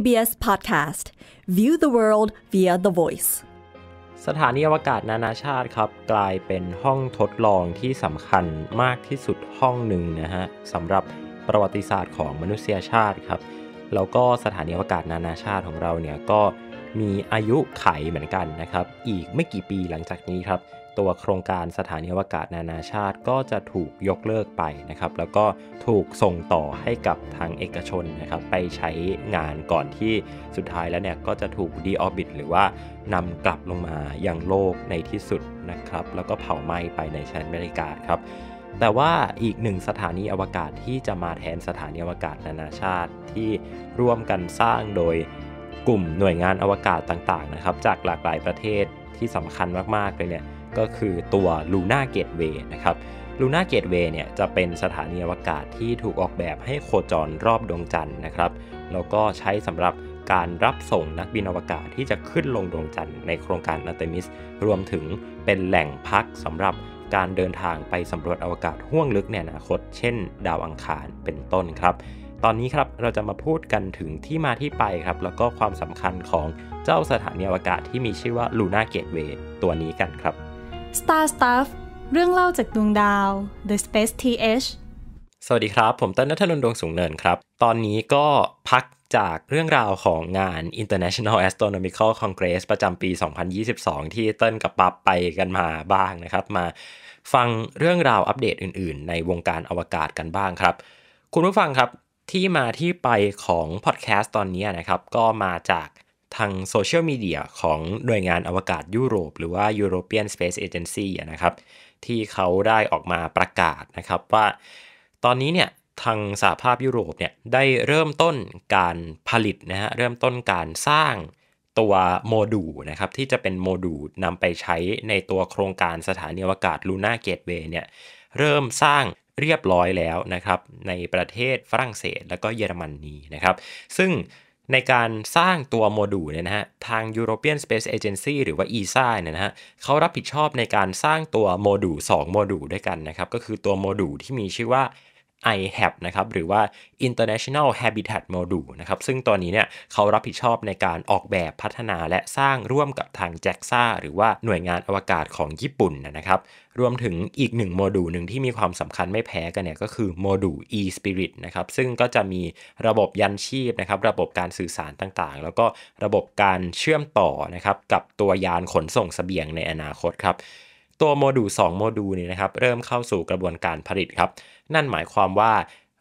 PBS Podcast View the world via the voice สถานีอวกาศนานาชาติครับกลายเป็นห้องทดลองที่สำคัญมากที่สุดห้องหนึ่งนะฮะสำหรับประวัติศาสตร์ของมนุษยชาติครับแล้วก็สถานีอวกาศนานาชาติของเราเนี่ยก็มีอายุไขเหมือนกันนะครับ อีกไม่กี่ปีหลังจากนี้ครับตัวโครงการสถานีอวกาศนานาชาติก็จะถูกยกเลิกไปนะครับแล้วก็ถูกส่งต่อให้กับทางเอกชนนะครับไปใช้งานก่อนที่สุดท้ายแล้วเนี่ยก็จะถูกดีออร์บิทหรือว่านำกลับลงมาอย่างโลกในที่สุดนะครับแล้วก็เผาไหม้ไปในชั้นบรรยากาศครับ แต่ว่าอีกหนึ่งสถานีอวกาศที่จะมาแทนสถานีอวกาศนานาชาติที่ร่วมกันสร้างโดยกลุ่มหน่วยงานอวกาศต่างๆนะครับ จากหลากหลายประเทศที่สำคัญมากๆเลยเนี่ยก็คือตัว Luna Gateway นะครับ Luna Gateway เนี่ยจะเป็นสถานีอวกาศที่ถูกออกแบบให้โคจรรอบดวงจันทร์นะครับแล้วก็ใช้สำหรับการรับส่งนักบินอวกาศที่จะขึ้นลงดวงจันทร์ในโครงการอัลเตมิส รวมถึงเป็นแหล่งพักสำหรับการเดินทางไปสำรวจอวกาศห่วงลึกในอนาคตเช่นดาวอังคารเป็นต้นครับ ตอนนี้ครับเราจะมาพูดกันถึงที่มาที่ไปครับแล้วก็ความสำคัญของเจ้าสถานีอวกาศที่มีชื่อว่า Luna Gateway ตัวนี้กันครับ Star Stuff เรื่องเล่าจากดวงดาว The Space TH สวัสดีครับ ผมต้นนัทนนดวงสูงเนินครับ ตอนนี้ก็พักจากเรื่องราวของงาน International Astronomical Congress ประจำปี 2022 ที่เต้นกับปับไปกันมาบ้างนะครับ มาฟังเรื่องราวอัปเดตอื่นๆ ในวงการอวกาศกันบ้างครับ คุณผู้ฟังครับที่มาที่ไปของพอดแคสต์ตอนนี้นะครับ ก็มาจากทางโซเชียลมีเดียของหน่วยงานอวกาศยุโรป หรือว่า European Space Agency นะครับ ที่เขาได้ออกมาประกาศนะครับว่าตอนนี้เนี่ย ทางสหภาพยุโรปเนี่ย ได้เริ่มต้นการผลิตนะฮะเริ่มต้นการสร้างตัวโมดูลนะครับ ที่จะเป็นโมดูลนำไปใช้ในตัวโครงการสถานีอวกาศลูน่าเกตเวย์เนี่ย เริ่มสร้างเรียบร้อยแล้วนะครับ ในประเทศฝรั่งเศส และก็เยอรมนนีนะครับ ซึ่งในการสร้างตัวโมดูลเนี่ยนะฮะทาง European Space Agency หรือว่า ESA เนี่ยนะฮะเขารับผิดชอบในการสร้างตัวโมดูล2โมดูลด้วยกันนะครับ ก็คือตัวโมดูลที่มีชื่อว่า IHAB นะครับหรือว่า International Habitat Module นะครับซึ่งตอนนี้เนี่ยเขารับผิดชอบในการออกแบบพัฒนาและสร้างร่วมกับทาง JAXA หรือว่าหน่วยงานอวกาศของญี่ปุ่นนะครับรวมถึงอีกหนึ่งโมดูลหนึ่งที่มีความสำคัญไม่แพ้กันเนี่ยก็คือ โมดูล e-spirit นะครับซึ่งก็จะมีระบบยันชีพนะครับระบบการสื่อสารต่างๆ แล้วก็ระบบการเชื่อมต่อนะครับกับตัวยานขนส่งสเสบียงในอนาคตครับตัวโมดูล2โมดูลนี่นะครับเริ่มเข้าสู่กระบวนการผลิตครับนั่นหมายความว่า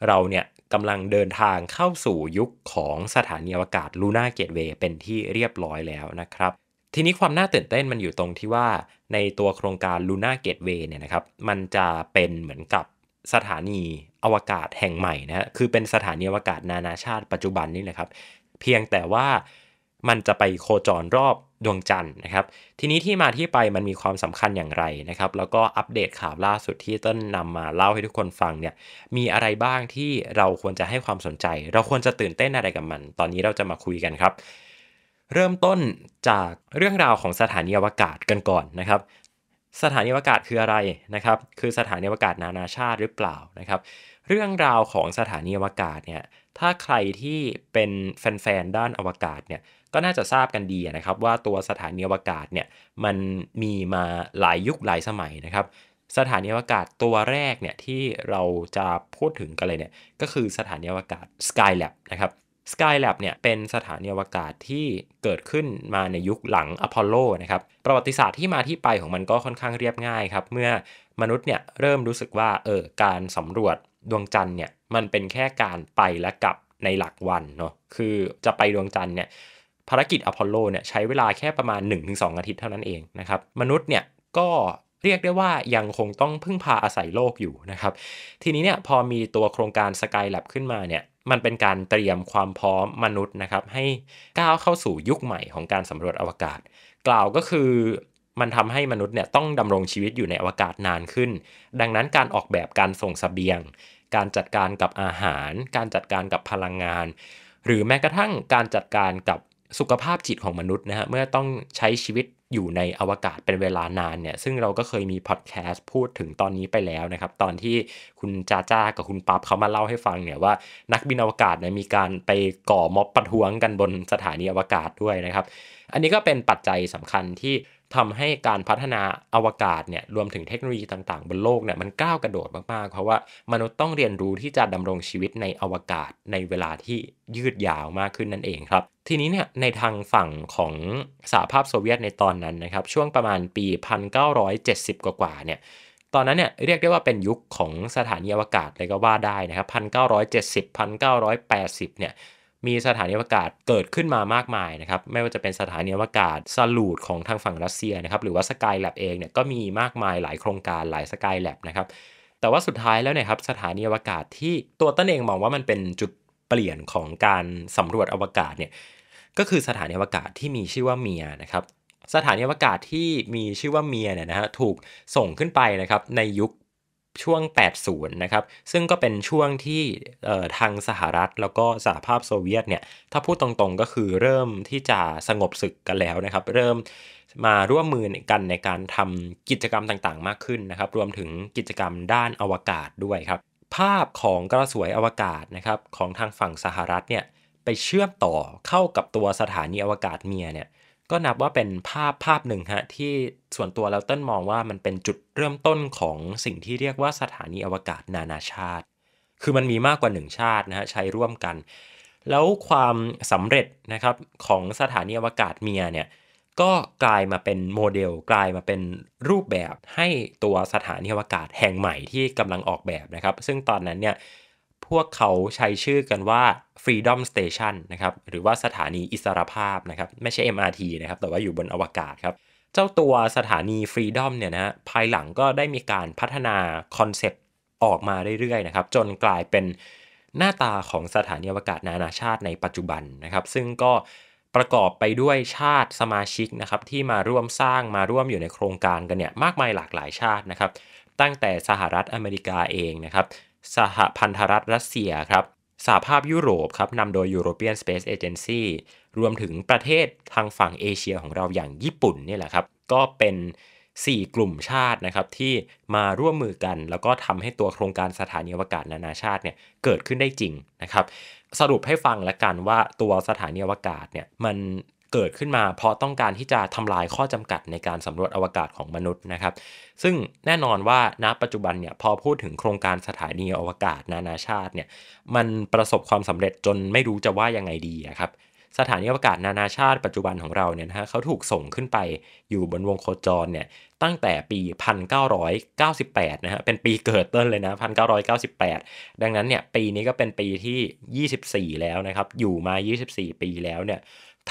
เราเนี่ยกำลังเดินทางเข้าสู่ยุคของสถานีอวกาศลูน่าเกตเวย์เป็นที่เรียบร้อยแล้วนะครับ ทีนี้ความน่าตื่นเต้นมันอยู่ตรงที่ว่าในตัวโครงการลูน่าเกตเวย์เนี่ยนะครับมันจะเป็นเหมือนกับสถานีอวกาศแห่งใหม่นะคือเป็นสถานีอวกาศนานาชาติปัจจุบันนี่แหละครับเพียงแต่ว่ามันจะไปโคจรรอบดวงจันทร์นะครับ ทีนี้ที่มาที่ไปมันมีความสำคัญอย่างไรนะครับ แล้วก็อัปเดตข่าวล่าสุดที่ต้นนำมาเล่าให้ทุกคนฟังเนี่ยมีอะไรบ้างที่เราควรจะให้ความสนใจ เราควรจะตื่นเต้นอะไรกับมัน ตอนนี้เราจะมาคุยกันครับ เริ่มต้นจากเรื่องราวของสถานีอวกาศกันก่อนนะครับ สถานีอวกาศคืออะไรนะครับ คือสถานีอวกาศนานาชาติหรือเปล่านะครับ เรื่องราวของสถานีอวกาศเนี่ยถ้าใครที่เป็นแฟนๆด้านอวกาศเนี่ย ก็น่าจะทราบกันดีนะครับ ว่าตัวสถานีอวกาศเนี่ยมันมีมาหลายยุคหลายสมัยนะครับสถานีอวกาศตัวแรกเนี่ยที่เราจะพูดถึงกันเลยเนี่ยก็คือสถานีอวกาศ Skylab นะครับ Skylab เนี่ยเป็นสถานีอวกาศที่เกิดขึ้นมาในยุคหลังอพอลโลนะครับประวัติศาสตร์ที่มาที่ไปของมันก็ค่อนข้างเรียบง่ายครับเมื่อมนุษย์เนี่ยเริ่มรู้สึกว่าเออการสำรวจดวงจันทร์เนี่ยมันเป็นแค่การไปและกลับในหลักวันเนาะ คือจะไปดวงจันทร์เนี่ย ภารกิจอพอลโลเนี่ยใช้เวลาแค่ประมาณ 1-2 อาทิตย์เท่านั้นเองนะครับ มนุษย์เนี่ยก็เรียกได้ว่ายังคงต้องพึ่งพาอาศัยโลกอยู่นะครับ ทีนี้เนี่ยพอมีตัวโครงการ Skylab ขึ้นมาเนี่ย มันเป็นการเตรียมความพร้อมมนุษย์นะครับ ให้ก้าวเข้าสู่ยุคใหม่ของการสำรวจอวกาศ กล่าวก็คือมันทำให้มนุษย์เนี่ยต้องดำรงชีวิตอยู่ในอวกาศนานขึ้น ดังนั้นการออกแบบการส่งสเสบียงการจัดการกับอาหาร การจัดการกับพลังงาน หรือแม้กระทั่งการจัดการกับสุขภาพจิตของมนุษย์นะฮะ เมื่อต้องใช้ชีวิตอยู่ในอวกาศเป็นเวลานานเนี่ย ซึ่งเราก็เคยมีพอดแคสต์พูดถึงตอนนี้ไปแล้วนะครับ ตอนที่คุณจาจ้ากับคุณปั๊บเขามาเล่าให้ฟังเนี่ยว่านักบินอวกาศเนี่ยมีการไปก่อม็อบประท้วงกันบนสถานีอวกาศด้วยนะครับ อันนี้ก็เป็นปัจจัยสำคัญที่ทำให้การพัฒนาอวกาศเนี่ยรวมถึงเทคโนโลยีต่างๆ บนโลกเนี่ยมันก้าวกระโดดมากๆ เพราะว่ามนุษย์ต้องเรียนรู้ที่จะดำรงชีวิตในอวกาศในเวลาที่ยืดยาวมากขึ้นนั่นเองครับ ทีนี้เนี่ยในทางฝั่งของสหภาพโซเวียตในตอนนั้นนะครับช่วงประมาณปี 1970 กว่าๆเนี่ยตอนนั้นเนี่ยเรียกได้ว่าเป็นยุคของสถานีอวกาศเลยก็ว่าได้นะครับ 1970 1980 เนี่ยมีสถานีอวกาศเกิดขึ้นมามากมายนะครับไม่ว่าจะเป็นสถานีอวกาศสลูดของทางฝั่งรัสเซียนะครับหรือว่าสกายแลบเองเนี่ยก็มีมากมายหลายโครงการหลายสกายแลบนะครับแต่ว่าสุดท้ายแล้วเนี่ยครับสถานีอวกาศที่ตัวต้นเองมองว่ามันเป็นจุดเปลี่ยนของการสำรวจอวกาศเนี่ยก็คือสถานีอวกาศที่มีชื่อว่าเมียนะครับสถานีอวกาศที่มีชื่อว่าเมียเนี่ยนะฮะถูกส่งขึ้นไปนะครับในยุคช่วง 80นะครับ ซึ่งก็เป็นช่วงที่ทางสหรัฐแล้วก็สหภาพโซเวียตเนี่ย ถ้าพูดตรงๆก็คือเริ่มที่จะสงบศึกกันแล้วนะครับ เริ่มมาร่วมมือกันในการทำกิจกรรมต่างๆ มากขึ้นนะครับ รวมถึงกิจกรรมด้านอวกาศด้วยครับ ภาพของกระสวยอวกาศนะครับของทางฝั่งสหรัฐเนี่ยไปเชื่อมต่อเข้ากับตัวสถานีอวกาศเมียเนี่ยก็นับว่าเป็นภาพภาพหนึ่งฮะที่ส่วนตัวแล้วเต้นมองว่ามันเป็นจุดเริ่มต้นของสิ่งที่เรียกว่าสถานีอวกาศนานาชาติ คือมันมีมากกว่าหนึ่งชาตินะฮะใช้ร่วมกัน แล้วความสำเร็จนะครับของสถานีอวกาศเมียเนี่ยก็กลายมาเป็นโมเดล กลายมาเป็นรูปแบบให้ตัวสถานีอวกาศแห่งใหม่ที่กำลังออกแบบนะครับ ซึ่งตอนนั้นเนี่ยพวกเขาใช้ชื่อกันว่า Freedom Station นะครับหรือว่าสถานีอิสรภาพนะครับไม่ใช่ MRT นะครับแต่ว่าอยู่บนอวกาศครับเจ้าตัวสถานี Freedom เนี่ยนะภายหลังก็ได้มีการพัฒนาคอนเซปต์ออกมาเรื่อยๆนะครับจนกลายเป็นหน้าตาของสถานีอวกาศนานาชาติในปัจจุบันนะครับซึ่งก็ประกอบไปด้วยชาติสมาชิกนะครับที่มาร่วมสร้างมาร่วมอยู่ในโครงการกันเนี่ยมากมายหลากหลายชาตินะครับตั้งแต่สหรัฐอเมริกาเองนะครับสหพันธรัฐรัสเซียครับสหภาพยุโรปครับนำโดย European Space Agency รวมถึงประเทศทางฝั่งเอเชียของเราอย่างญี่ปุ่นนี่แหละครับ ก็เป็น 4 กลุ่มชาตินะครับที่มาร่วมมือกัน แล้วก็ทำให้ตัวโครงการสถานีอวกาศนานาชาติเนี่ยเกิดขึ้นได้จริงนะครับสรุปให้ฟังละกันว่าตัวสถานีอวกาศเนี่ยมันเกิดขึ้นมาเพราะต้องการที่จะทำลายข้อจำกัดในการสำรวจอวกาศของมนุษย์นะครับซึ่งแน่นอนว่าณ ปัจจุบันเนี่ยพอพูดถึงโครงการสถานีอวกาศนานาชาติเนี่ยมันประสบความสำเร็จจนไม่รู้จะว่ายังไงดีครับสถานีอวกาศนานาชาติปัจจุบันของเราเนี่ยนะฮะเขาถูกส่งขึ้นไปอยู่บนวงโคจรเนี่ยตั้งแต่ปี 1998นะฮะเป็นปีเกิดเติ้นเลยนะ1998ดังนั้นเนี่ยปีนี้ก็เป็นปีที่ 24 แล้วนะครับอยู่มา 24 ปีแล้วเนี่ย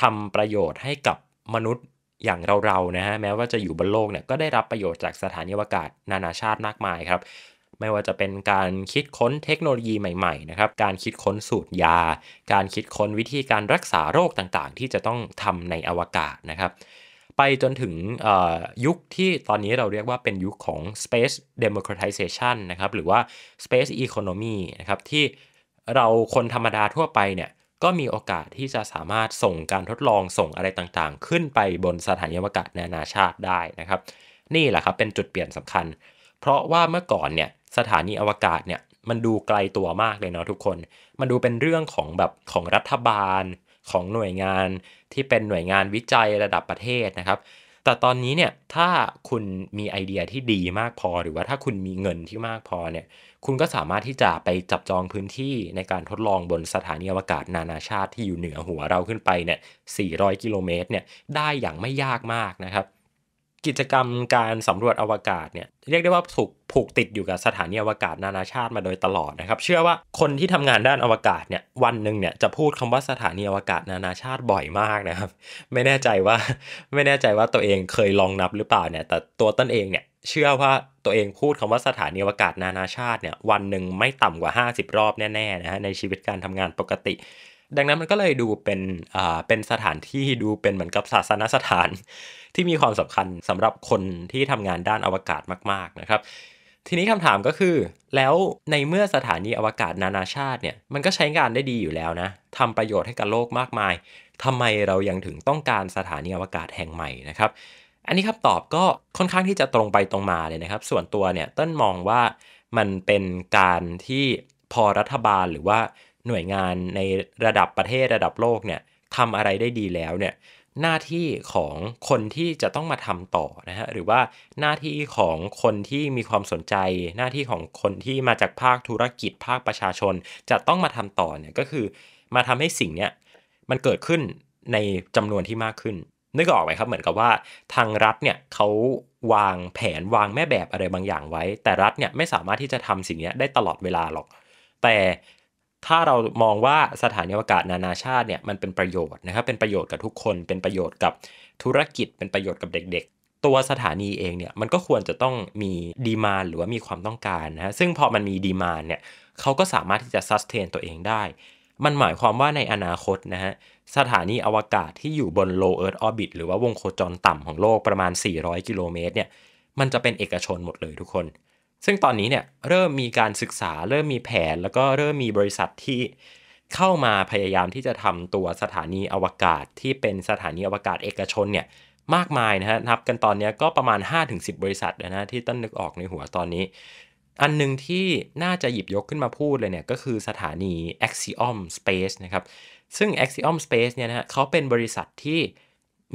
ทำประโยชน์ให้กับมนุษย์อย่างเราๆนะฮะแม้ว่าจะอยู่บนโลกเนี่ยก็ได้รับประโยชน์จากสถานีอวกาศนานาชาติมากมายครับ ไม่ว่าจะเป็นการคิดค้นเทคโนโลยีใหม่ๆนะครับการคิดค้นสูตรยา การคิดค้นวิธีการรักษาโรคต่างๆ ที่จะต้องทำในอวกาศนะครับ ไปจนถึงยุคที่ตอนนี้เราเรียกว่าเป็นยุคของ space democratization นะครับหรือว่า space economy นะครับที่เราคนธรรมดาทั่วไปเนี่ยก็มีโอกาสที่จะสามารถส่งการทดลองส่งอะไรต่างๆ ขึ้นไปบนสถานีอวกาศนานาชาติได้นะครับ นี่แหละครับเป็นจุดเปลี่ยนสำคัญ เพราะว่าเมื่อก่อนเนี่ยสถานีอวกาศเนี่ยมันดูไกลตัวมากเลยเนาะทุกคน มันดูเป็นเรื่องของแบบของรัฐบาล ของหน่วยงานที่เป็นหน่วยงานวิจัยระดับประเทศนะครับ แต่ตอนนี้เนี่ยถ้าคุณมีไอเดียที่ดีมากพอหรือว่าถ้าคุณมีเงินที่มากพอเนี่ยคุณก็สามารถที่จะไปจับจองพื้นที่ในการทดลองบนสถานีอวกาศนานาชาติที่อยู่เหนือหัวเราขึ้นไปเนี่ย 400 กิโลเมตรเนี่ย ได้อย่างไม่ยากมากนะครับกิจกรรมการสำรวจอวกาศเนี่ยเรียกได้ว่าถูกผูกติดอยู่กับสถานีอวกาศนานาชาติมาโดยตลอดนะครับ เชื่อว่าคนที่ทำงานด้านอวกาศเนี่ยวันหนึ่งเนี่ยจะพูดคำว่าสถานีอวกาศนานาชาติบ่อยมากนะครับไม่แน่ใจว่าไม่แน่ใจว่าตัวเองเคยลองนับหรือเปล่าเนี่ยแต่ตัวต้นเองเนี่ยเชื่อว่าตัวเองพูดคำว่าสถานีอวกาศนานาชาติเนี่ยวันหนึ่งไม่ต่ำกว่า 50 รอบแน่ๆนะฮะในชีวิตการทำงานปกติดังนั้นมันก็เลยดูเป็นอ่าเป็นสถานที่ดูเป็นเหมือนกับศาสนสถานที่มีความสำคัญสำหรับคนที่ทำงานด้านอวกาศมากๆนะครับ ทีนี้คำถามก็คือ แล้วในเมื่อสถานีอวกาศนานาชาติเนี่ยมันก็ใช้งานได้ดีอยู่แล้วนะทำประโยชน์ให้กับโลกมากมาย ทำไมเรายังถึงต้องการสถานีอวกาศแห่งใหม่นะครับ อันนี้ครับตอบก็ค่อนข้างที่จะตรงไปตรงมาเลยนะครับ ส่วนตัวเนี่ยต้นมองว่ามันเป็นการที่พอรัฐบาลหรือว่าหน่วยงานในระดับประเทศระดับโลกเนี่ยทำอะไรได้ดีแล้วเนี่ยหน้าที่ของคนที่จะต้องมาทำต่อนะฮะหรือว่าหน้าที่ของคนที่มีความสนใจ หน้าที่ของคนที่มาจากภาคธุรกิจภาคประชาชนจะต้องมาทำต่อเนี่ยก็คือ มาทำให้สิ่งเนี้ยมันเกิดขึ้นในจำนวนที่มากขึ้น นึกออกไหมครับ เหมือนกับว่าทางรัฐเนี่ยเขาวางแผนวางแม่แบบอะไรบางอย่างไว้ แต่รัฐเนี่ยไม่สามารถที่จะทำสิ่งนี้ได้ตลอดเวลาหรอก แต่ถ้าเรามองว่าสถานีอวกาศนานาชาติเนี่ยมันเป็นประโยชน์นะครับเป็นประโยชน์กับทุกคน เป็นประโยชน์กับธุรกิจเป็นประโยชน์กับเด็กๆ ตัวสถานีเองเนี่ยมันก็ควรจะต้องมีดีมาหรือว่ามีความต้องการนะฮะซึ่งพอมันมีดีมาเนี่ยเขาก็สามารถที่จะซัสเทนตัวเองได้มันหมายความว่าในอนาคตนะฮะสถานีอวกาศที่อยู่บน low earth orbit หรือว่าวงโคจรต่ำของโลกประมาณ 400กิโลเมตรเนี่ยมันจะเป็นเอกชนหมดเลยทุกคนซึ่งตอนนี้เนี่ยเริ่มมีการศึกษา เริ่มมีแผน แล้วก็เริ่มมีบริษัทที่เข้ามาพยายามที่จะทำตัวสถานีอวกาศที่เป็นสถานีอวกาศเอกชนเนี่ยมากมายนะฮะนับกันตอนนี้ก็ประมาณ 5-10 บริษัทนะที่ต้นนึกออกในหัวตอนนี้ อันหนึ่งที่น่าจะหยิบยกขึ้นมาพูดเลยเนี่ยก็คือสถานี Axiom Space นะครับซึ่ง Axiom Space เนี่ยนะฮะเขาเป็นบริษัทที่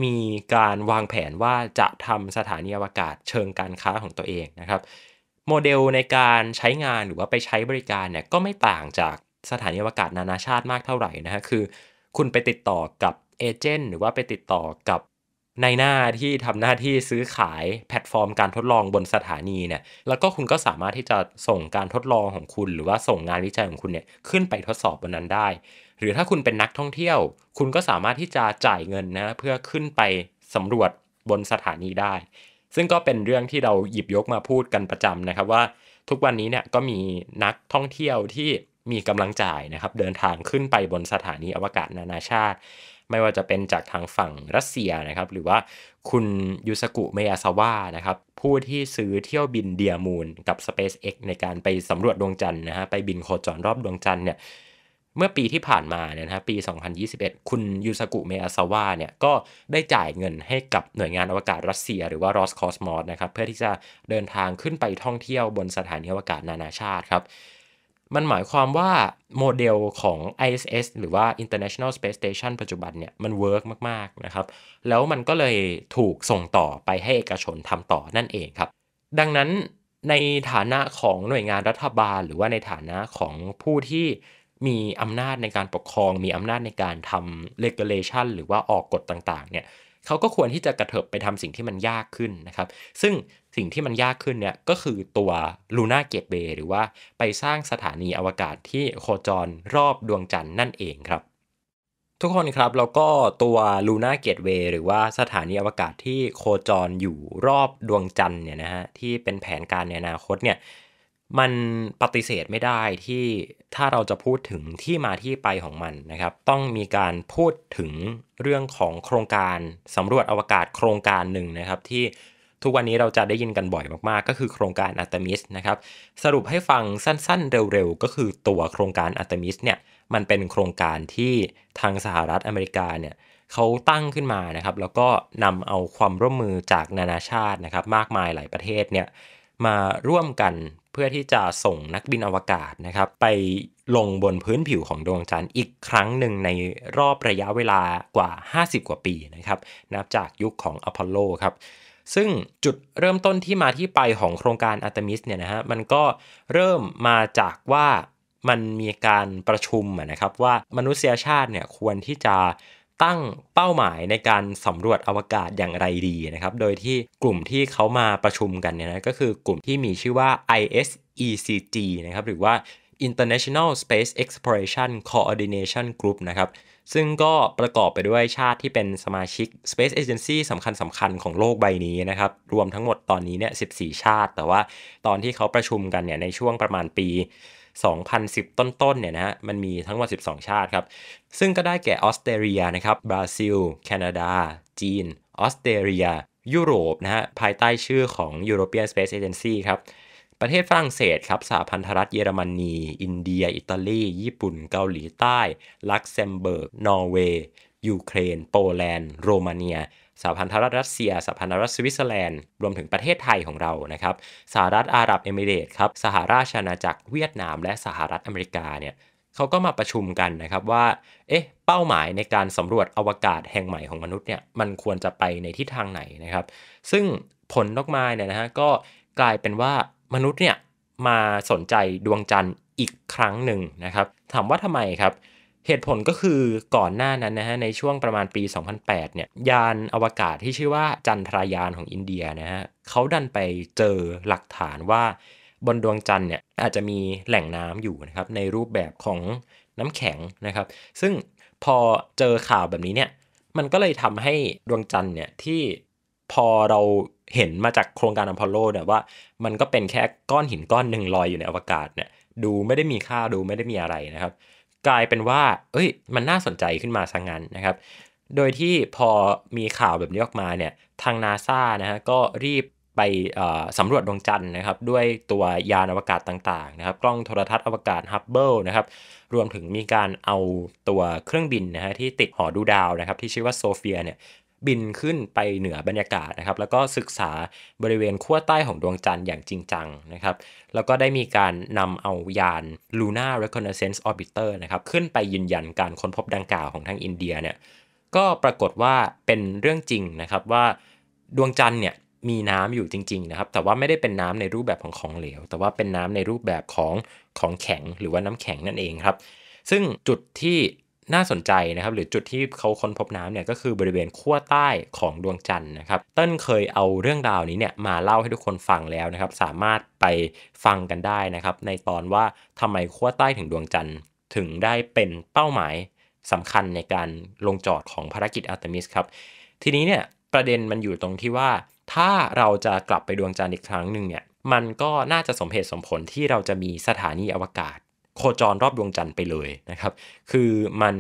มีการวางแผนว่าจะทำสถานีอวกาศเชิงการค้าของตัวเองนะครับโมเดลในการใช้งานหรือว่าไปใช้บริการเนี่ยก็ไม่ต่างจากสถานีอวกาศนานาชาติมากเท่าไหร่นะฮะคือคุณไปติดต่อกับเอเจนต์หรือว่าไปติดต่อกับในหน้าที่ทำหน้าที่ซื้อขายแพลตฟอร์มการทดลองบนสถานีเนี่ยแล้วก็คุณก็สามารถที่จะส่งการทดลองของคุณหรือว่าส่งงานวิจัยของคุณเนี่ยขึ้นไปทดสอบบนนั้นได้ หรือถ้าคุณเป็นนักท่องเที่ยว คุณก็สามารถที่จะจ่ายเงินนะเพื่อขึ้นไปสำรวจบนสถานีได้ซึ่งก็เป็นเรื่องที่เราหยิบยกมาพูดกันประจำนะครับว่าทุกวันนี้เนี่ยก็มีนักท่องเที่ยวที่มีกำลังจ่ายนะครับ เดินทางขึ้นไปบนสถานีอวกาศนานาชาติ ไม่ว่าจะเป็นจากทางฝั่งรัสเซียนะครับหรือว่าคุณยูสกุเมยาซาวะนะครับ ผู้ที่ซื้อเที่ยวบินเดียมูนกับ SpaceX ในการไปสำรวจดวงจันทร์นะฮะไปบินโคจรรอบดวงจันทร์เนี่ยเมื่อปีที่ผ่านมาเนี่ยนะปี 2021 คุณยูสกุเมอาซาวะเนี่ยก็ได้จ่ายเงินให้กับหน่วยงานอวกาศรัสเซีย หรือว่ารอสคอสมอสนะครับเพื่อที่จะเดินทางขึ้นไปท่องเที่ยวบนสถานีอวกาศนานาชาติครับ มันหมายความว่าโมเดลของ ISS หรือว่า International Space Station ปัจจุบันเนี่ย มันเวิร์กมากๆ นะครับ แล้วมันก็เลยถูกส่งต่อไปให้เอกชนทำต่อนั่นเองครับ ดังนั้นในฐานะของหน่วยงานรัฐบาล หรือว่าในฐานะของผู้ที่มีอำนาจในการปกครองมีอำนาจในการทำเลเกเลชันหรือว่าออกกฎต่าง ๆ เนี่ยเขาก็ควรที่จะกระเถิบไปทำสิ่งที่มันยากขึ้นนะครับ ซึ่งสิ่งที่มันยากขึ้นเนี่ยก็คือตัวลูน่าเกตเบย์หรือว่าไปสร้างสถานีอวกาศที่โคจรรอบดวงจันทร์นั่นเองครับ ทุกคนครับแล้วก็ตัวลูน่าเกตเวย์หรือว่าสถานีอวกาศที่โคจรอยู่รอบดวงจันทร์เนี่ยนะฮะที่เป็นแผนการในอนาคตเนี่ยมันปฏิเสธไม่ได้ที่ถ้าเราจะพูดถึงที่มาที่ไปของมันนะครับ ต้องมีการพูดถึงเรื่องของโครงการสำรวจอวกาศโครงการหนึ่งนะครับ ที่ทุกวันนี้เราจะได้ยินกันบ่อยมากๆ ก็คือโครงการอัตมิสนะครับ สรุปให้ฟังสั้น ๆ เร็วๆก็คือตัวโครงการอัตมิสเนี่ยมันเป็นโครงการที่ทางสหรัฐอเมริกาเนี่ยเขาตั้งขึ้นมานะครับ แล้วก็นำเอาความร่วมมือจากนานาชาตินะครับ มากมายหลายประเทศเนี่ยมาร่วมกันเพื่อที่จะส่งนักบินอวกาศนะครับ ไปลงบนพื้นผิวของดวงจันทร์อีกครั้งหนึ่งในรอบระยะเวลากว่า 50 กว่าปีนะครับ นับจากยุคของอพอลโลครับ ซึ่งจุดเริ่มต้นที่มาที่ไปของโครงการอัตมิสเนี่ยนะฮะมันก็เริ่มมาจากว่ามันมีการประชุมนะครับ ว่ามนุษยชาติเนี่ยควรที่จะตั้งเป้าหมายในการสำรวจอวกาศอย่างไรดีนะครับ โดยที่กลุ่มที่เขามาประชุมกันเนี่ยนะก็คือกลุ่มที่มีชื่อว่า ISECG นะครับหรือว่า International Space Exploration Coordination Group นะครับ ซึ่งก็ประกอบไปด้วยชาติที่เป็นสมาชิก Space Agency สำคัญสำคัญของโลกใบนี้นะครับ รวมทั้งหมดตอนนี้เนี่ย 14 ชาติ แต่ว่าตอนที่เขาประชุมกันเนี่ยในช่วงประมาณปี2010 ต้นๆ เนี่ยนะฮะ มันมีทั้งหมด 12 ชาติครับ ซึ่งก็ได้แก่ออสเตรเลียนะครับ บราซิล แคนาดา จีน ออสเตรเลีย ยุโรปนะฮะ ภายใต้ชื่อของ European Space Agency ครับ ประเทศฝรั่งเศสครับ สหพันธรัฐเยอรมนี อินเดีย อิตาลี ญี่ปุ่น เกาหลีใต้ ลักเซมเบิร์ก นอร์เวย์ ยูเครน โปแลนด์ โรมาเนียสหพันธรัฐรัสเซีย สหพันธรัฐสวิตเซอร์แลนด์ รวมถึงประเทศไทยของเรา นะครับ สหรัฐอาหรับเอมิเรตครับสหราชอาณาจักรเวียดนาม และสหรัฐอเมริกา เนี่ยเขาก็มาประชุมกันนะครับว่า เอ๊ะ เป้าหมายในการสำรวจอวกาศแห่งใหม่ของมนุษย์เนี่ย มันควรจะไปในทิศทางไหนนะครับ ซึ่งผลออกมาเนี่ยนะฮะ ก็กลายเป็นว่ามนุษย์เนี่ยมาสนใจดวงจันทร์อีกครั้งหนึ่งนะครับ ถามว่าทำไมครับเหตุผลก็คือก่อนหน้านั้นนะฮะในช่วงประมาณปี 2008 เนี่ยยานอวกาศที่ชื่อว่าจันทรายานของอินเดียนะฮะเขาดันไปเจอหลักฐานว่าบนดวงจันทร์เนี่ย อาจจะมีแหล่งน้ำอยู่นะครับ ในรูปแบบของน้ำแข็งนะครับ ซึ่งพอเจอข่าวแบบนี้เนี่ยมันก็เลยทำให้ดวงจันทร์เนี่ย ที่พอเราเห็นมาจากโครงการอพอลโลเนี่ยว่ามันก็เป็นแค่ก้อนหินก้อนหนึ่งลอยอยู่ในอวกาศเนี่ยดูไม่ได้มีค่าดูไม่ได้มีอะไรนะครับกลายเป็นว่า เอ้ย มันน่าสนใจขึ้นมาซะงงั้นนะครับ โดยที่พอมีข่าวแบบนี้ออกมาเนี่ย ทางนาซานะฮะ ก็รีบไปสำรวจดวงจันทร์นะครับ ด้วยตัวยานอวกาศต่างๆนะครับกล้องโทรทัศน์อวกาศฮับเบิลนะครับ รวมถึงมีการเอาตัวเครื่องบินนะฮะที่ติดหอดูดาวนะครับ ที่ชื่อว่าโซเฟียเนี่ยบินขึ้นไปเหนือบรรยากาศนะครับ แล้วก็ศึกษาบริเวณขั้วใต้ของดวงจันทร์อย่างจริงจังนะครับ แล้วก็ได้มีการนำเอายาน Lunar e c o n n a i s s a n c e Orbiter นะครับขึ้นไปยืนยันการค้นพบดังกล่าวของทางอินเดียเนี่ยก็ปรากฏว่าเป็นเรื่องจริงนะครับว่าดวงจันทร์เนี่ยมีน้ำอยู่จริง ๆนะครับ แต่ว่าไม่ได้เป็นน้ำในรูปแบบของของเหลว แต่ว่าเป็นน้ำในรูปแบบของของแข็งหรือว่าน้ำแข็งนั่นเองครับซึ่งจุดที่น่าสนใจนะครับหรือจุดที่เขาค้นพบน้ำเนี่ยก็คือบริเวณขั้วใต้ของดวงจันทร์นะครับเต้นเคยเอาเรื่องราวนี้เนี่ยมาเล่าให้ทุกคนฟังแล้วนะครับ สามารถไปฟังกันได้นะครับ ในตอนว่าทำไมขั้วใต้ถึงดวงจันทร์ถึงได้เป็นเป้าหมายสำคัญในการลงจอดของภารกิจอัลเทมิสครับทีนี้เนี่ยประเด็นมันอยู่ตรงที่ว่า ถ้าเราจะกลับไปดวงจันทร์อีกครั้งหนึ่งเนี่ยมันก็น่าจะสมเหตุสมผลที่เราจะมีสถานีอวกาศโคจรรอบดวงจันทร์ไปเลยนะครับ คือมัน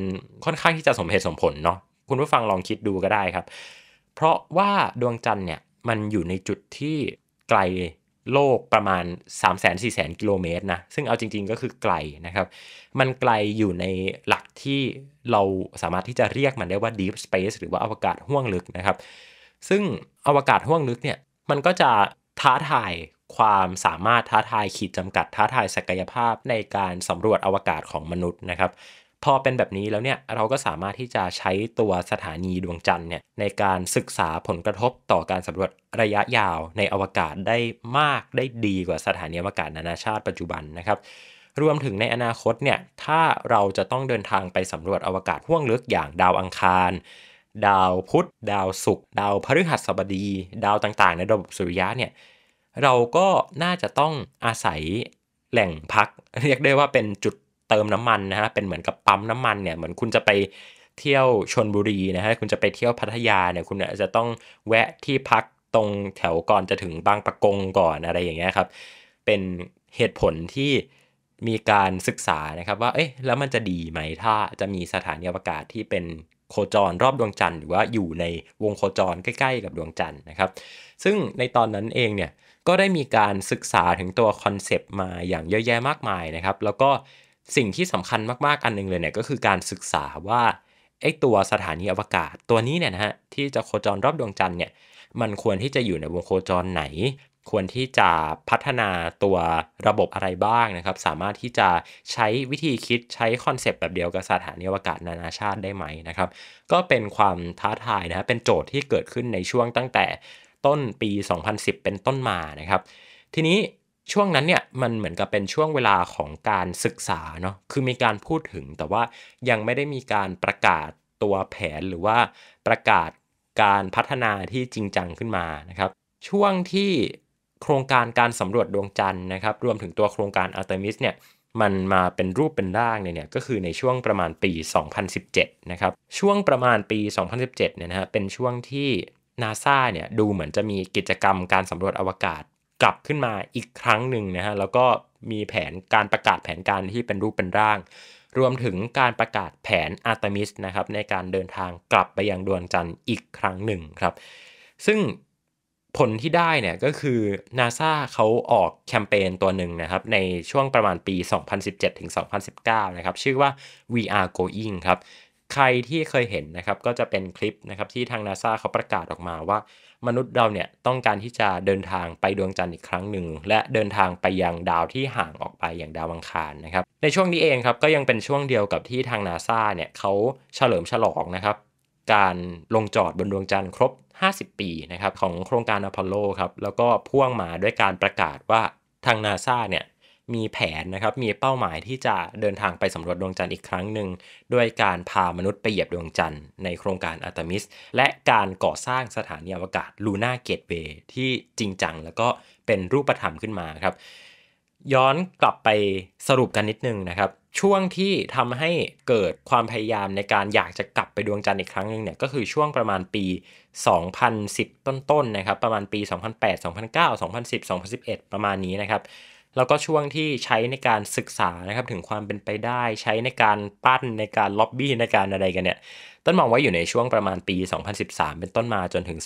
ค่อนข้างที่จะสมเหตุสมผลเนาะ คุณผู้ฟังลองคิดดูก็ได้ครับ เพราะว่าดวงจันทร์เนี่ย มันอยู่ในจุดที่ไกลโลกประมาณ3 0 0 0 0 4 0 0 กิโลเมตรนะ ซึ่งเอาจริงๆก็คือไกลนะครับ มันไกลอยู่ในหลักที่เราสามารถที่จะเรียกมันได้ว่า deep space หรือว่าอวกาศห้วงลึกนะครับ ซึ่งอวกาศห้วงลึกเนี่ยมันก็จะท้าทายความสามารถท้าทายขีดจำกัดท้าทายศักยภาพในการสำรวจอวกาศของมนุษย์นะครับ พอเป็นแบบนี้แล้วเนี่ยเราก็สามารถที่จะใช้ตัวสถานีดวงจันทร์เนี่ยในการศึกษาผลกระทบต่อการสำรวจระยะยาวในอวกาศได้มากได้ดีกว่าสถานีอวกาศนานาชาติปัจจุบันนะครับรวมถึงในอนาคตเนี่ยถ้าเราจะต้องเดินทางไปสำรวจอวกาศห้วงลึกอย่างดาวอังคาร ดาวพุธ ดาวศุกร์ดาวพฤหัสบดี ดาวต่าง ๆ ในระบบสุริยะเนี่ยเราก็น่าจะต้องอาศัยแหล่งพัก เรียกได้ว่าเป็นจุดเติมน้ำมันนะฮะ เป็นเหมือนกับปั๊มน้ำมันเนี่ย เหมือนคุณจะไปเที่ยวชนบุรีนะฮะ คุณจะไปเที่ยวพัทยาเนี่ย คุณอาจจะต้องแวะที่พักตรงแถวก่อนจะถึงบางปะกงก่อนอะไรอย่างเงี้ยครับ เป็นเหตุผลที่มีการศึกษานะครับ ว่าเอ๊ะแล้วมันจะดีไหมถ้าจะมีสถานีอวกาศที่เป็นโคจรรอบดวงจันทร์หรือว่าอยู่ในวงโคจรใกล้ๆกับดวงจันทร์นะครับ ซึ่งในตอนนั้นเองเนี่ยก็ได้มีการศึกษาถึงตัวคอนเซปต์มาอย่างเยอะแยะมากมายนะครับ แล้วก็สิ่งที่สำคัญมากๆ อันนึงเลยเนี่ยก็คือการศึกษาว่าไอ้ตัวสถานีอวกาศตัวนี้เนี่ยนะฮะที่จะโคจรรอบดวงจันทร์เนี่ยมันควรที่จะอยู่ในวงโคจรไหน ควรที่จะพัฒนาตัวระบบอะไรบ้างนะครับสามารถที่จะใช้วิธีคิดใช้คอนเซปต์แบบเดียวกับสถานีอวกาศนานาชาติได้ไหมนะครับ ก็เป็นความท้าทายนะฮะเป็นโจทย์ที่เกิดขึ้นในช่วงตั้งแต่ต้นปี 2010 เป็นต้นมา นะครับ ทีนี้ช่วงนั้นเนี่ย มันเหมือนกับเป็นช่วงเวลาของการศึกษาเนาะ คือมีการพูดถึง แต่ว่ายังไม่ได้มีการประกาศตัวแผนหรือว่าประกาศการพัฒนาที่จริงจังขึ้นมานะครับ ช่วงที่โครงการการสำรวจดวงจันทร์นะครับ รวมถึงตัวโครงการอัลเทอร์มิสเนี่ย มันมาเป็นรูปเป็นร่างเนี่ยก็คือในช่วงประมาณปี2017นะครับ ช่วงประมาณปี 2017เนี่ยนะฮะ เป็นช่วงที่นาซาเนี่ยดูเหมือนจะมีกิจกรรมการสำรวจอวกาศกลับขึ้นมาอีกครั้งหนึ่งนะฮะแล้วก็มีแผนการประกาศแผนการที่เป็นรูปเป็นร่าง รวมถึงการประกาศแผนอาร์ตมิสนะครับในการเดินทางกลับไปยังดวงจันทร์อีกครั้งหนึ่งครับซึ่งผลที่ได้เนี่ยก็คือ NASA เขาออกแคมเปญตัวหนึ่งนะครับในช่วงประมาณปี 2017ถึง2019นะครับชื่อว่า We are going ครับใครที่เคยเห็นนะครับก็จะเป็นคลิปนะครับที่ทางนาซาเขาประกาศออกมาว่า มนุษย์เราเนี่ยต้องการที่จะเดินทางไปดวงจันทร์อีกครั้งหนึ่งและเดินทางไปยังดาวที่ห่างออกไปอย่างดาวอังคารนะครับในช่วงนี้เองครับก็ยังเป็นช่วงเดียวกับที่ทางนาซาเนี่ยเขาเฉลิมฉลองนะครับการลงจอดบนดวงจันทร์ครบ 50 ปีนะครับของโครงการอพอลโลครับแล้วก็พ่วงมาด้วยการประกาศว่าทางนาซาเนี่ยมีแผนนะครับ มีเป้าหมายที่จะเดินทางไปสำรวจดวงจันทร์อีกครั้งหนึ่งด้วยการพามนุษย์ไปเหยียบดวงจันทร์ในโครงการอัตมิสและการก่อสร้างสถานีอวกาศ ลูน่าเกตเวย์ที่จริงจังแล้วก็เป็นรูปธรรมขึ้นมาครับ ย้อนกลับไปสรุปกันนิดนึงนะครับ ช่วงที่ทำให้เกิดความพยายามในการอยากจะกลับไปดวงจันทร์อีกครั้งหนึ่งเนี่ยก็คือช่วงประมาณปี 2010 ต้นๆนะครับ ประมาณปี2008 2009 2010 2011 ประมาณนี้นะครับแล้วก็ช่วงที่ใช้ในการศึกษานะครับถึงความเป็นไปได้ ใช้ในการปั้นในการล็อบบี้ ในการอะไรกันเนี่ยต้นมองว่าอยู่ในช่วงประมาณปี 2013 เป็นต้นมาจนถึง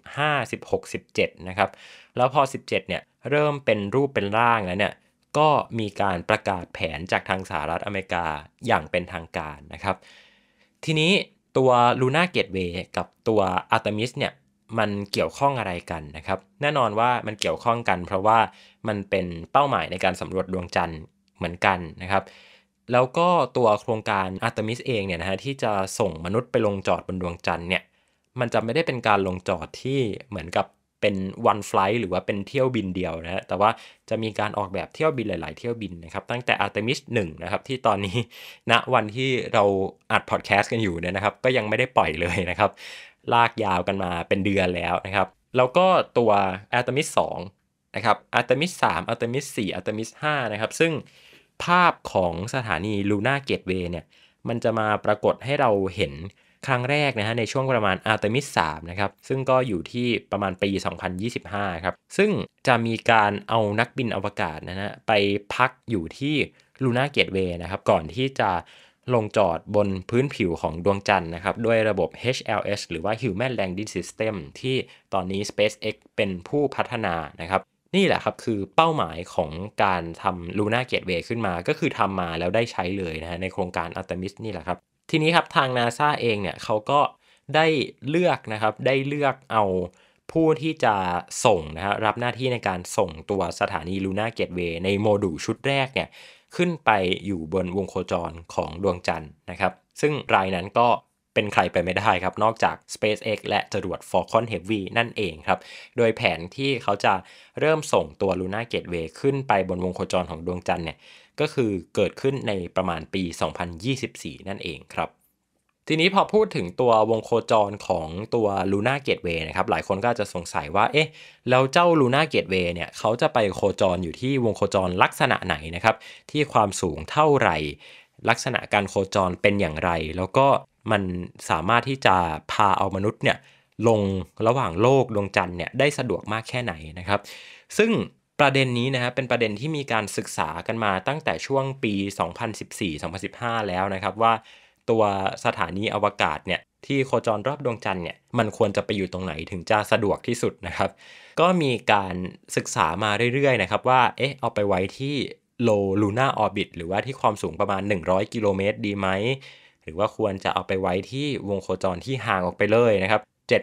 2015 16 17นะครับแล้วพอ 17เนี่ยเริ่มเป็นรูปเป็นร่างแล้วเนี่ยก็มีการประกาศแผนจากทางสหรัฐอเมริกาอย่างเป็นทางการนะครับ ทีนี้ตัว Luna Gateway กับตัว Artemis เนี่ยมันเกี่ยวข้องอะไรกันนะครับ แน่นอนว่ามันเกี่ยวข้องกันเพราะว่ามันเป็นเป้าหมายในการสำรวจดวงจันทร์เหมือนกันนะครับ แล้วก็ตัวโครงการอาร์ตมิสเองเนี่ยนะฮะที่จะส่งมนุษย์ไปลงจอดบนดวงจันทร์เนี่ย มันจะไม่ได้เป็นการลงจอดที่เหมือนกับเป็น one flight หรือว่าเป็นเที่ยวบินเดียวนะฮะแต่ว่าจะมีการออกแบบเที่ยวบินหลาย ๆ เที่ยวบินนะครับ ตั้งแต่อาร์ตมิส1นะครับที่ตอนนี้ณนะวันที่เราอัดพอดแคสต์กันอยู่เนี่ยนะครับ ก็ยังไม่ได้ปล่อยเลยนะครับลากยาวกันมาเป็นเดือนแล้วนะครับ แล้วก็ตัวอั t e m ส s 2นะครับ a r t ม m i s 3 a r ส e m i s 4 a r มิสห้5นะครับ ซึ่งภาพของสถานีูน่าเกตเวย์เนี่ย มันจะมาปรากฏให้เราเห็น ครั้งแรกนะฮะในช่วงประมาณ a r t ตมิส3นะครับ ซึ่งก็อยู่ที่ประมาณปี 2025ครับ ซึ่งจะมีการเอานักบินอวกาศนะฮะไปพักอยู่ที่ลูน่าเกตเวย์นะครับ ก่อนที่จะลงจอดบนพื้นผิวของดวงจันทร์นะครับ ด้วยระบบ HLS หรือว่า Human Landing System ที่ตอนนี้ SpaceX เป็นผู้พัฒนานะครับ นี่แหละครับคือเป้าหมายของการทำ Luna Gateway ขึ้นมา ก็คือทำมาแล้วได้ใช้เลยนะฮะในโครงการ Artemis นี่แหละครับ ทีนี้ครับทาง NASA เองเนี่ยเขาก็ได้เลือกนะครับได้เลือกเอาผู้ที่จะส่งนะครับรับหน้าที่ในการส่งตัวสถานี Luna Gateway ในโมดูลชุดแรกเนี่ยขึ้นไปอยู่บนวงโคจรของดวงจันทร์นะครับ ซึ่งรายนั้นก็เป็นใครไปไม่ได้ครับ นอกจาก SpaceX และจรวด Falcon Heavy นั่นเองครับ โดยแผนที่เขาจะเริ่มส่งตัว Luna Gateway ขึ้นไปบนวงโคจรของดวงจันทร์เนี่ย ก็คือเกิดขึ้นในประมาณปี 2024 นั่นเองครับทีนี้พอพูดถึงตัววงโคจรของตัวลูน่าเกตเวย์นะครับหลายคนก็จะสงสัยว่า เอ๊ะแล้วเจ้าลูน่าเกตเวย์เนี่ยเขาจะไปโคจรอยู่ที่วงโคจรลักษณะไหนนะครับที่ความสูงเท่าไหร่ ลักษณะการโคจรเป็นอย่างไร แล้วก็มันสามารถที่จะพาเอามนุษย์เนี่ยลงระหว่างโลกดวงจันทร์เนี่ยได้สะดวกมากแค่ไหนนะครับ ซึ่งประเด็นนี้นะครับเป็นประเด็นที่มีการศึกษากันมาตั้งแต่ช่วงปี 2014-2015แล้วนะครับว่าตัวสถานีอวกาศเนี่ยที่โคจรรอบดวงจันทร์เนี่ยมันควรจะไปอยู่ตรงไหนถึงจะสะดวกที่สุดนะครับ ก็มีการศึกษามาเรื่อยๆนะครับว่าเอ๊ะเอาไปไว้ที่ลลูน่าออร์บิทหรือว่าที่ความสูงประมาณ 100กิโลเมตรดีไหมหรือว่าควรจะเอาไปไว้ที่วงโคจรที่ห่างออกไปเลยนะครับ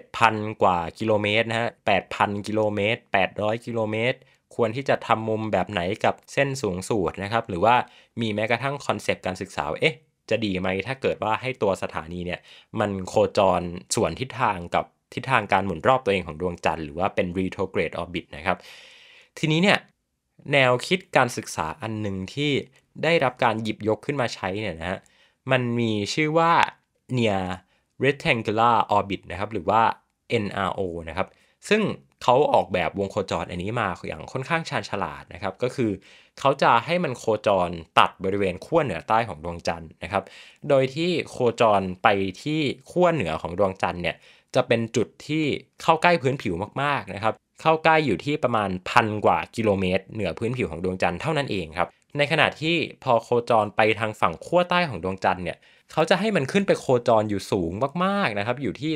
7,000 กว่ากิโลเมตรนะฮะ8,000กิโลเมตร800กิโลเมตรควรที่จะทำมุมแบบไหนกับเส้นสูงสุดนะครับหรือว่ามีแม้กระทั่งคอนเซปต์การศึกษาเอ๊ะจะดีไหมถ้าเกิดว่าให้ตัวสถานีเนี่ย มันโคจรส่วนทิศทางกับทิศทางการหมุนรอบตัวเองของดวงจันทร์หรือว่าเป็น retrograde orbit นะครับ ทีนี้เนี่ย แนวคิดการศึกษาอันหนึ่งที่ได้รับการหยิบยกขึ้นมาใช้เนี่ยนะฮะมันมีชื่อว่า near rectangular orbit นะครับ หรือว่า NRO นะครับ ซึ่งเขาออกแบบวงโคจรอันนี้มาอย่างค่อนข้างชาญฉลาดนะครับก็คือเขาจะให้มันโคจรตัดบริเวณขั้วเหนือใต้ของดวงจันทร์นะครับ โดยที่โคจรไปที่ขั้วเหนือของดวงจันทร์เนี่ยจะเป็นจุดที่เข้าใกล้พื้นผิวมากๆนะครับ เข้าใกล้อยู่ที่ประมาณพันกว่ากิโลเมตร เหนือพื้นผิวของดวงจันทร์เท่านั้นเองครับ ในขณะที่พอโคจรไปทางฝั่งขั้วใต้ของดวงจันทร์เนี่ยเขาจะให้มันขึ้นไปโคจรอยู่สูงมากๆนะครับอยู่ที่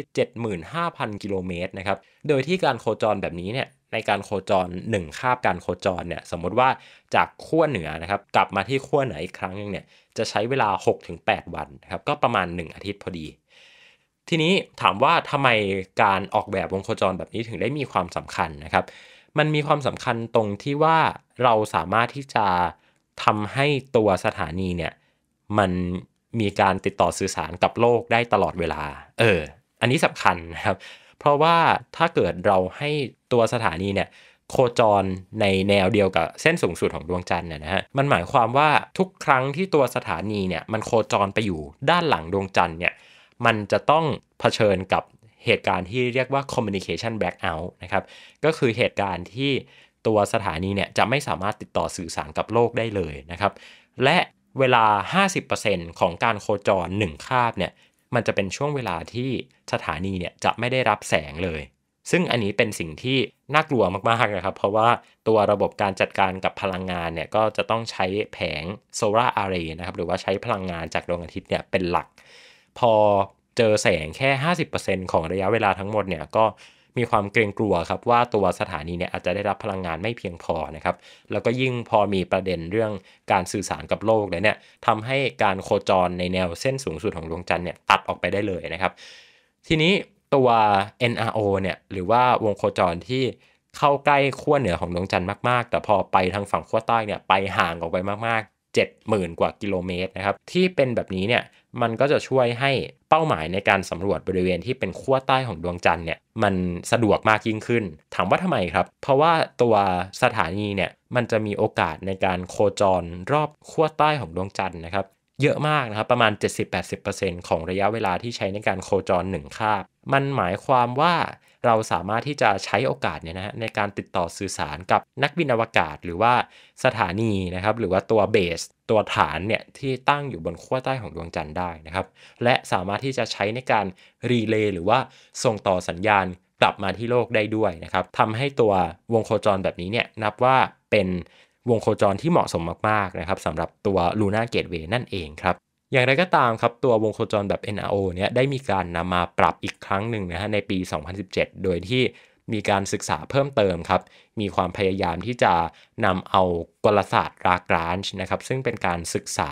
75,000 กิโลเมตรนะครับ โดยที่การโคจรแบบนี้เนี่ยในการโคจร1คาบการโคจรเนี่ย สมมติว่าจากขั้วเหนือนะครับกลับมาที่ขั้วเหนืออีกครั้งนึงเนี่ยจะใช้เวลา6-8วันนะครับก็ประมาณ 1 อาทิตย์พอดี ทีนี้ถามว่าทำไมการออกแบบวงโคจรแบบนี้ถึงได้มีความสำคัญนะครับ มันมีความสำคัญตรงที่ว่าเราสามารถที่จะทำให้ตัวสถานีเนี่ยมันมีการติดต่อสื่อสารกับโลกได้ตลอดเวลา เอออันนี้สำคัญนะครับเพราะว่าถ้าเกิดเราให้ตัวสถานีเนี่ยโคจรในแนวเดียวกับเส้นสูงสุดของดวงจันทร์เนี่ยนะฮะมันหมายความว่าทุกครั้งที่ตัวสถานีเนี่ยมันโคจรไปอยู่ด้านหลังดวงจันทร์เนี่ยมันจะต้องเผชิญกับเหตุการณ์ที่เรียกว่า communication blackout นะครับก็คือเหตุการณ์ที่ตัวสถานีเนี่ยจะไม่สามารถติดต่อสื่อสารกับโลกได้เลยนะครับ และเวลา 50%ของการโคจร1คาบเนี่ยมันจะเป็นช่วงเวลาที่สถานีเนี่ยจะไม่ได้รับแสงเลย ซึ่งอันนี้เป็นสิ่งที่น่ากลัวมาก ๆ นะครับ เพราะว่าตัวระบบการจัดการกับพลังงานเนี่ยก็จะต้องใช้แผงโซลาร์อาร์เรย์นะครับ หรือว่าใช้พลังงานจากดวงอาทิตย์เนี่ยเป็นหลัก พอเจอแสงแค่ 50%ของระยะเวลาทั้งหมดเนี่ยก็มีความเกรงกลัวครับว่าตัวสถานีเนี่ยอาจจะได้รับพลังงานไม่เพียงพอนะครับ แล้วก็ยิ่งพอมีประเด็นเรื่องการสื่อสารกับโลกเลยเนี่ยทำให้การโคจรในแนวเส้นสูงสุดของดวงจันทร์เนี่ยตัดออกไปได้เลยนะครับ ทีนี้ตัว NRO เนี่ยหรือว่าวงโคจรที่เข้าใกล้ขั้วเหนือของดวงจันทร์มาก ๆ แต่พอไปทางฝั่งขั้วใต้เนี่ยไปห่างออกไปมาก ๆ 70,000กว่ากิโลเมตรนะครับที่เป็นแบบนี้เนี่ยมันก็จะช่วยให้เป้าหมายในการสำรวจบริเวณที่เป็นขั้วใต้ของดวงจันทร์เนี่ยมันสะดวกมากยิ่งขึ้นถามว่าทำไมครับ เพราะว่าตัวสถานีเนี่ยมันจะมีโอกาสในการโคจรรอบขั้วใต้ของดวงจันทร์นะครับ เยอะมากนะครับประมาณ70-80%ของระยะเวลาที่ใช้ในการโคจร1คาบมันหมายความว่าเราสามารถที่จะใช้โอกาสเนี่ยนะในการติดต่อสื่อสารกับนักบินอวกาศ หรือว่าสถานีนะครับหรือว่าตัวเบสตัวฐานเนี่ยที่ตั้งอยู่บนขั้วใต้ของดวงจันทร์ได้นะครับ และสามารถที่จะใช้ในการรีเลย์หรือว่าส่งต่อสัญญาณกลับมาที่โลกได้ด้วยนะครับทำให้ตัววงโคจรแบบนี้เนี่ยนับว่าเป็นวงโคจรที่เหมาะสมมาก ๆนะครับสำหรับตัวลูน่าเกตเวย์นั่นเองครับอย่างไรก็ตามครับ ตัววงโคจรแบบ NRO เนี่ยได้มีการนำมาปรับอีกครั้งหนึ่งนะฮะในปี 2017 โดยที่มีการศึกษาเพิ่มเติมครับ มีความพยายามที่จะนำเอากลศาสตร์รากรานช์นะครับ ซึ่งเป็นการศึกษา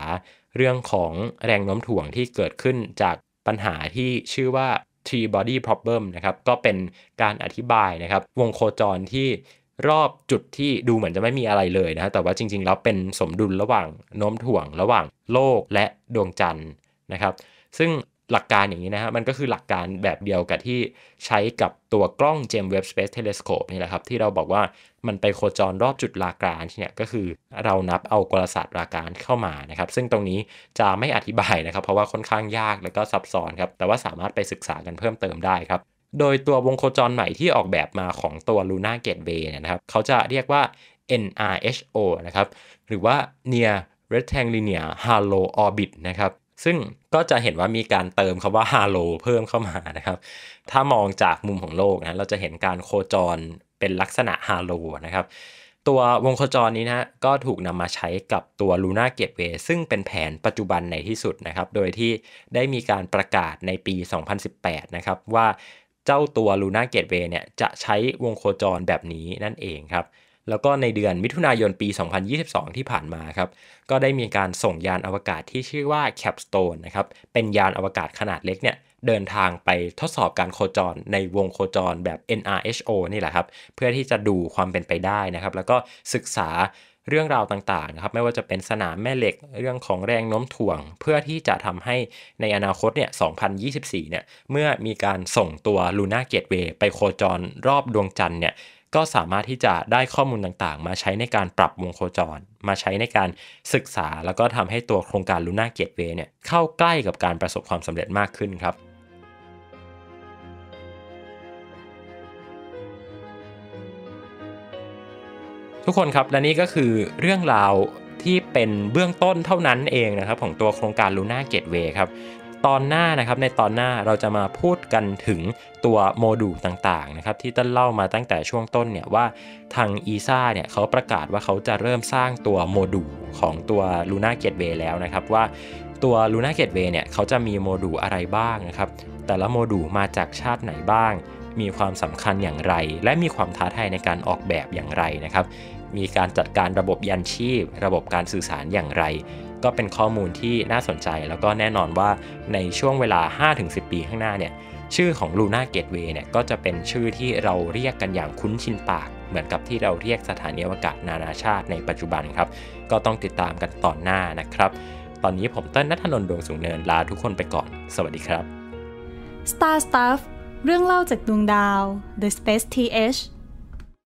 เรื่องของแรงโน้มถ่วงที่เกิดขึ้นจากปัญหาที่ชื่อว่า t r e body problem นะครับก็เป็นการอธิบายนะครับวงโคจรที่รอบจุดที่ดูเหมือนจะไม่มีอะไรเลยนะแต่ว่าจริงๆแล้วเป็นสมดุลระหว่างโน้มถ่วง ระหว่างโลกและดวงจันทร์นะครับ ซึ่งหลักการอย่างนี้นะฮะมันก็คือหลักการแบบเดียวกับที่ใช้กับตัวกล้องเจมส์เว็บสเปซเทเลสโคปนี่แหละครับ ที่เราบอกว่ามันไปโคจรรอบจุดลากรานเนี่ยก็คือเรานับเอากลศาสตร์ลากรานเข้ามานะครับ ซึ่งตรงนี้จะไม่อธิบายนะครับ เพราะว่าค่อนข้างยากและก็ซับซ้อนครับ แต่ว่าสามารถไปศึกษากันเพิ่มเติมได้ครับโดยตัววงโคจรใหม่ที่ออกแบบมาของตัว Luna Gateway เนี่ยนะครับเขาจะเรียกว่า NRHO นะครับ หรือว่า Near Rectilinear Halo Orbit นะครับ ซึ่งก็จะเห็นว่ามีการเติมคำว่า Halo เพิ่มเข้ามานะครับ ถ้ามองจากมุมของโลกนะเราจะเห็นการโคจรเป็นลักษณะ Halo นะครับ ตัววงโคจรนี้นะก็ถูกนำมาใช้กับตัว Luna Gateway ซึ่งเป็นแผนปัจจุบันในที่สุดนะครับ โดยที่ได้มีการประกาศในปี 2018นะครับ ว่าเจ้าตัวลูน่าเกตเวย์เนี่ย จะใช้วงโคจรแบบนี้นั่นเองครับ แล้วก็ในเดือนมิถุนายนปี 2022 ที่ผ่านมาครับ ก็ได้มีการส่งยานอวกาศที่ชื่อว่า Capstone นะครับ เป็นยานอวกาศขนาดเล็กเนี่ย เดินทางไปทดสอบการโคจรในวงโคจรแบบ NRHO นี่แหละครับ เพื่อที่จะดูความเป็นไปได้นะครับ แล้วก็ศึกษาเรื่องราวต่างๆนะครับไม่ว่าจะเป็นสนามแม่เหล็กเรื่องของแรงโน้มถ่วง เพื่อที่จะทำให้ในอนาคตเนี่ย2024เนี่ยเมื่อมีการส่งตัวลูน่าเกตเวย์ไปโคจรรอบดวงจันทร์เนี่ยก็สามารถที่จะได้ข้อมูลต่างๆ มาใช้ในการปรับวงโคจร มาใช้ในการศึกษา แล้วก็ทำให้ตัวโครงการลูน่าเกตเวย์เนี่ยเข้าใกล้กับการประสบความสำเร็จมากขึ้นครับทุกคนครับและนี่ก็คือเรื่องราวที่เป็นเบื้องต้นเท่านั้นเองนะครับของตัวโครงการลูน่าเกตเวย์ครับตอนหน้านะครับในตอนหน้าเราจะมาพูดกันถึงตัวโมดูลต่างๆนะครับที่ต้นเล่ามาตั้งแต่ช่วงต้นเนี่ยว่าทางอีซ่าเนี่ยเขาประกาศว่าเขาจะเริ่มสร้างตัวโมดูลของตัว Luna Gateway แล้วนะครับว่าตัว Luna Gateway เนี่ยเขาจะมีโมดูลอะไรบ้างนะครับแต่ละโมดูลมาจากชาติไหนบ้าง มีความสำคัญอย่างไร และมีความท้าทายในการออกแบบอย่างไรนะครับมีการจัดการระบบยันชีพ ระบบการสื่อสารอย่างไร ก็เป็นข้อมูลที่น่าสนใจแล้วก็แน่นอนว่าในช่วงเวลา 5-10 ปีข้างหน้าเนี่ยชื่อของ Luna Gateway เนี่ย ก็จะเป็นชื่อที่เราเรียกกันอย่างคุ้นชินปาก เหมือนกับที่เราเรียกสถานีอวกาศนานาชาติในปัจจุบันครับ ก็ต้องติดตามกันตอนหน้านะครับ ตอนนี้ผมเต้นนัทนนท์ดวงสูงเนินลาทุกคนไปก่อน สวัสดีครับ Star Stuff เรื่องเล่าจากดวงดาว The Space TH